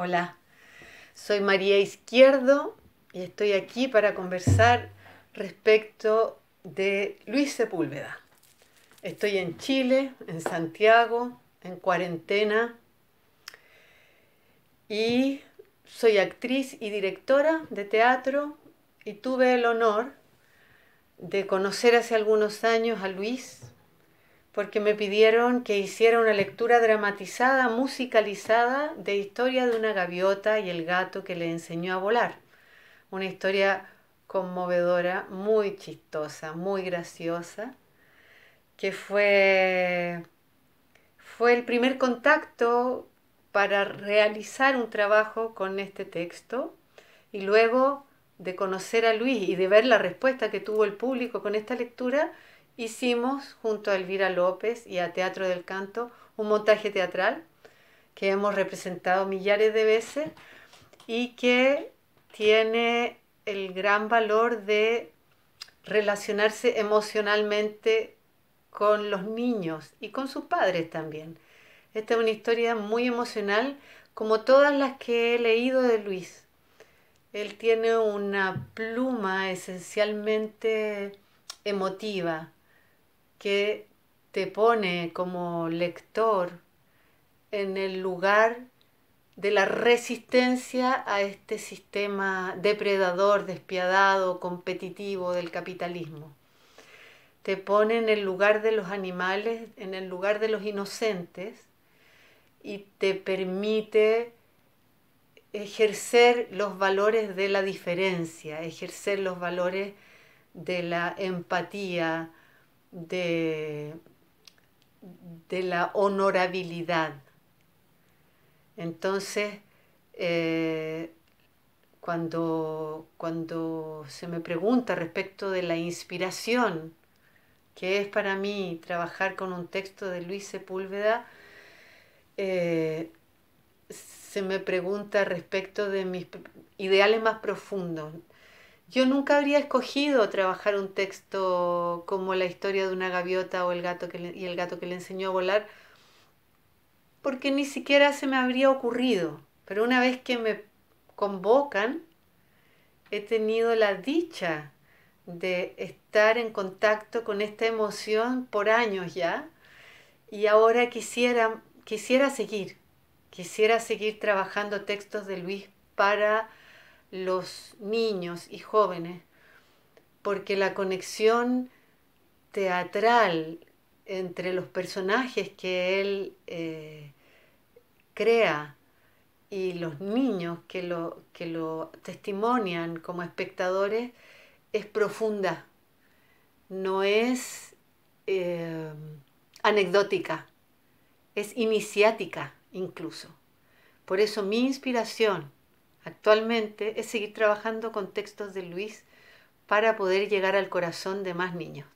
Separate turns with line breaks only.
Hola, soy María Izquierdo y estoy aquí para conversar respecto de Luis Sepúlveda. Estoy en Chile, en Santiago, en cuarentena y soy actriz y directora de teatro y tuve el honor de conocer hace algunos años a Luis porque me pidieron que hiciera una lectura dramatizada, musicalizada, de historia de una gaviota y el gato que le enseñó a volar. Una historia conmovedora, muy chistosa, muy graciosa, que fue, fue el primer contacto para realizar un trabajo con este texto y luego de conocer a Luis y de ver la respuesta que tuvo el público con esta lectura, hicimos junto a Elvira López y a Teatro del Canto un montaje teatral que hemos representado millares de veces y que tiene el gran valor de relacionarse emocionalmente con los niños y con sus padres también. Esta es una historia muy emocional, como todas las que he leído de Luis. Él tiene una pluma esencialmente emotiva, que te pone como lector en el lugar de la resistencia a este sistema depredador, despiadado, competitivo del capitalismo. Te pone en el lugar de los animales, en el lugar de los inocentes y te permite ejercer los valores de la diferencia, ejercer los valores de la empatía, de, la honorabilidad. Entonces, eh, cuando, se me pregunta respecto de la inspiración, que es para mí trabajar con un texto de Luis Sepúlveda, eh, se me pregunta respecto de mis ideales más profundos. Yo nunca habría escogido trabajar un texto como la historia de una gaviota o el gato que y el gato que le enseñó a volar, porque ni siquiera se me habría ocurrido. Pero una vez que me convocan, he tenido la dicha de estar en contacto con esta emoción por años ya, y ahora quisiera, quisiera seguir, quisiera seguir trabajando textos de Luis para los niños y jóvenes, porque la conexión teatral entre los personajes que él eh, crea y los niños que lo, testimonian como espectadores es profunda, no es eh, anecdótica, es iniciática incluso. Por eso mi inspiración actualmente es seguir trabajando con textos de Luis para poder llegar al corazón de más niños.